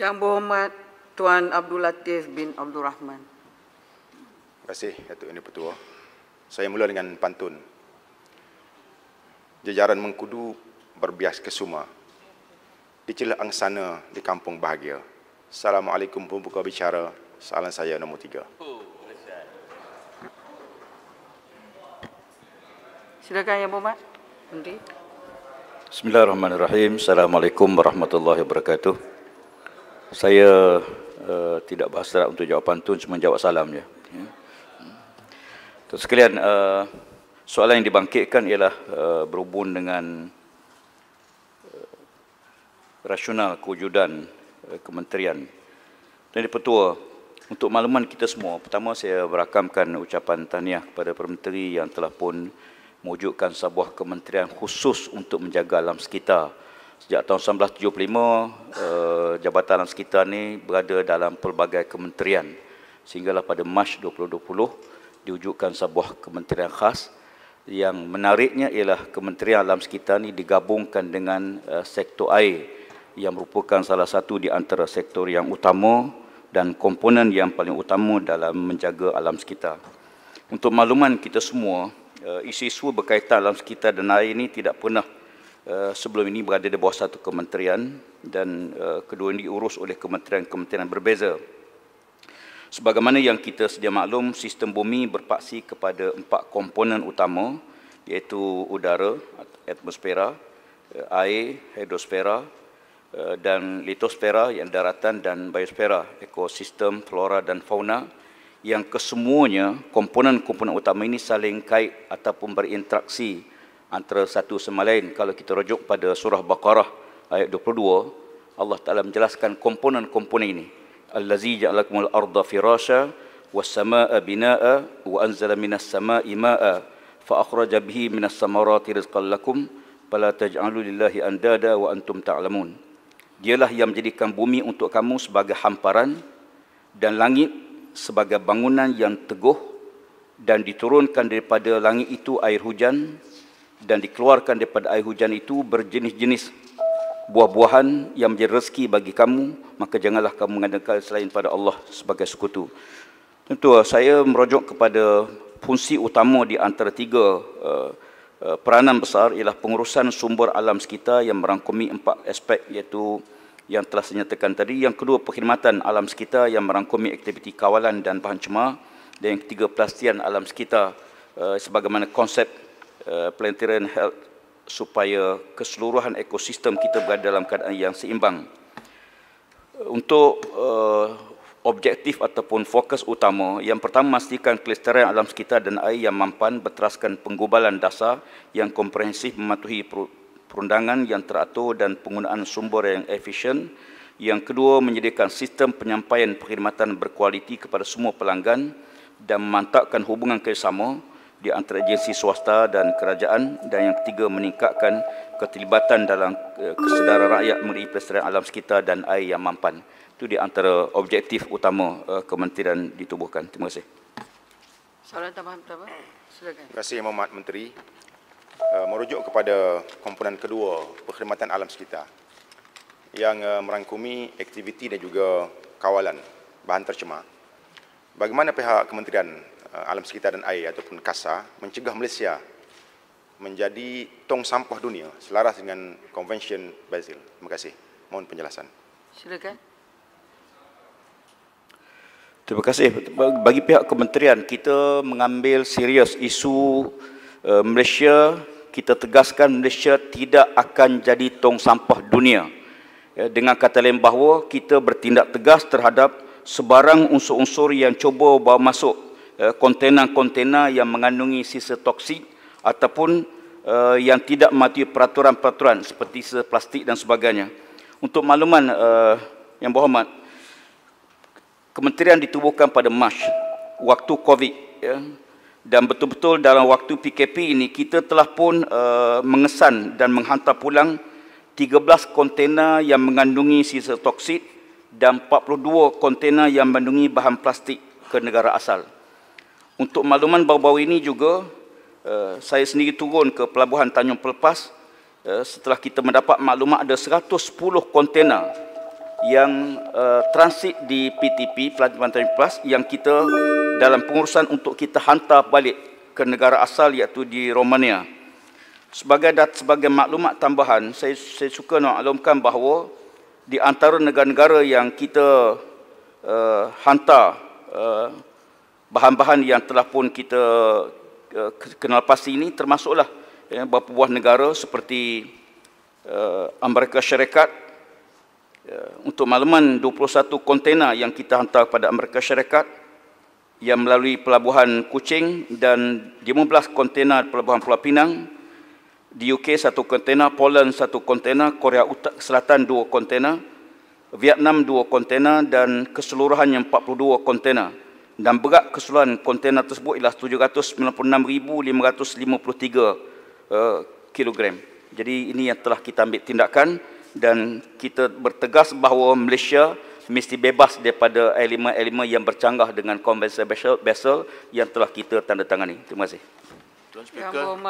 Yang berhormat Tuan Abdul Latif bin Abdul Rahman. Terima kasih Datuk Yang Dipertua. Saya mula dengan pantun. Jajaran mengkudu berbias kesuma. Di celah angsana di kampung bahagia. Assalamualaikum pembuka bicara. salam saya nombor tiga. Silakan Yang Berhormat. Menteri. Bismillahirrahmanirrahim. Assalamualaikum warahmatullahi wabarakatuh saya uh, tidak berhasrat untuk jawapan tu cuma jawab salam je. Ya. Sekalian uh, soalan yang dibangkitkan ialah uh, berhubung dengan uh, rasional kewujudan uh, kementerian Tuan petua untuk makluman kita semua, pertama saya berakamkan ucapan tahniah kepada Perminteri yang telah pun mewujudkan sebuah kementerian khusus untuk menjaga alam sekitar sejak tahun 1975 uh, eh, jabatan alam sekitar ini berada dalam pelbagai kementerian sehinggalah pada Mac 2020 diwujudkan sebuah kementerian khas yang menariknya ialah kementerian alam sekitar ini digabungkan dengan uh, sektor air yang merupakan salah satu di antara sektor yang utama dan komponen yang paling utama dalam menjaga alam sekitar. Untuk makluman kita semua, eh, isu-isu berkaitan alam sekitar dan air ini tidak pernah Eh, sebelum ini berada di bawah satu kementerian dan eh, kedua ini diurus oleh kementerian-kementerian berbeza. Sebagaimana yang kita sedia maklum, sistem bumi berpaksi kepada empat komponen utama iaitu udara, atmosfera, eh, air, hidrosfera dan litosfera yang daratan dan biosfera, ekosistem, flora dan fauna yang kesemuanya komponen-komponen utama ini saling kait ataupun berinteraksi antara satu sama lain kalau kita rujuk pada surah Baqarah ayat 22 Allah Taala menjelaskan komponen-komponen ini allazi ja'alakumul arda firasha was-samaa'a binaa'a wa anzala minas samaa'i maa'a fa akhraja bihi minas samarati rizqan lakum fala taj'alu lillahi andada wa antum ta'lamun dialah yang menjadikan bumi untuk kamu sebagai hamparan dan langit sebagai bangunan yang teguh dan diturunkan daripada langit itu air hujan dan dikeluarkan daripada air hujan itu berjenis-jenis buah-buahan yang menjadi rezeki bagi kamu maka janganlah kamu mengandalkan selain pada Allah sebagai sekutu tentu saya merujuk kepada fungsi utama di antara tiga eh, eh, peranan besar ialah pengurusan sumber alam sekitar yang merangkumi empat aspek iaitu yang telah saya nyatakan tadi yang kedua perkhidmatan alam sekitar yang merangkumi aktiviti kawalan dan bahan cemar dan yang ketiga pelastian alam sekitar eh, sebagaimana konsep Eh, pelantiran health supaya keseluruhan ekosistem kita berada dalam keadaan yang seimbang. Untuk uh, objektif ataupun fokus utama, yang pertama memastikan kelestarian alam sekitar dan air yang mampan berteraskan penggubalan dasar yang komprehensif mematuhi perundangan yang teratur dan penggunaan sumber yang efisien. Yang kedua, menyediakan sistem penyampaian perkhidmatan berkualiti kepada semua pelanggan dan memantapkan hubungan kerjasama di antara agensi swasta dan kerajaan dan yang ketiga meningkatkan keterlibatan dalam eh, kesedaran rakyat mengenai pelestarian alam sekitar dan air yang mampan. Itu di antara objektif utama eh, kementerian ditubuhkan. Terima kasih. Soalan tambahan pertama. Silakan. Terima kasih Muhammad Menteri. Eh, merujuk kepada komponen kedua perkhidmatan alam sekitar yang merangkumi aktiviti dan juga kawalan bahan tercemar. Bagaimana pihak kementerian Eh, alam sekitar dan air ataupun KASA mencegah Malaysia menjadi tong sampah dunia selaras dengan Convention Basel. Terima kasih. Mohon penjelasan. Silakan. Terima kasih. Bagi pihak kementerian, kita mengambil serius isu eh, Malaysia. Kita tegaskan Malaysia tidak akan jadi tong sampah dunia. Ya, dengan kata lain bahawa kita bertindak tegas terhadap sebarang unsur-unsur yang cuba bawa masuk Eh, kontena-kontena yang mengandungi sisa toksik ataupun uh, yang tidak mati peraturan-peraturan seperti sisa plastik dan sebagainya. Untuk makluman uh, yang berhormat, kementerian ditubuhkan pada Mac waktu COVID ya. dan betul-betul dalam waktu PKP ini kita telah pun uh, mengesan dan menghantar pulang 13 kontena yang mengandungi sisa toksik dan 42 kontena yang mengandungi bahan plastik ke negara asal. Untuk makluman baru-baru ini juga eh, saya sendiri turun ke pelabuhan Tanjung Pelpas eh, setelah kita mendapat maklumat ada 110 kontena yang eh, transit di PTP Pelabuhan Tanjung Pelpas yang kita dalam pengurusan untuk kita hantar balik ke negara asal iaitu di Romania. Sebagai dat sebagai maklumat tambahan, saya saya suka nak maklumkan bahawa di antara negara-negara yang kita uh, hantar uh, bahan-bahan yang telah pun kita uh, kenal pasti ini termasuklah ya, beberapa buah negara seperti uh, Amerika Syarikat uh, untuk malaman 21 kontena yang kita hantar kepada Amerika Syarikat yang melalui pelabuhan Kuching dan 15 kontena pelabuhan Pulau Pinang di UK satu kontena, Poland satu kontena, Korea Selatan dua kontena, Vietnam dua kontena dan keseluruhannya 42 kontena dan berat keseluruhan kontena tersebut ialah 796,553 uh, eh, kilogram. Jadi ini yang telah kita ambil tindakan dan kita bertegas bahawa Malaysia mesti bebas daripada elemen-elemen yang bercanggah dengan konvensi vessel, yang telah kita tandatangani. Terima kasih. Tuan Speaker.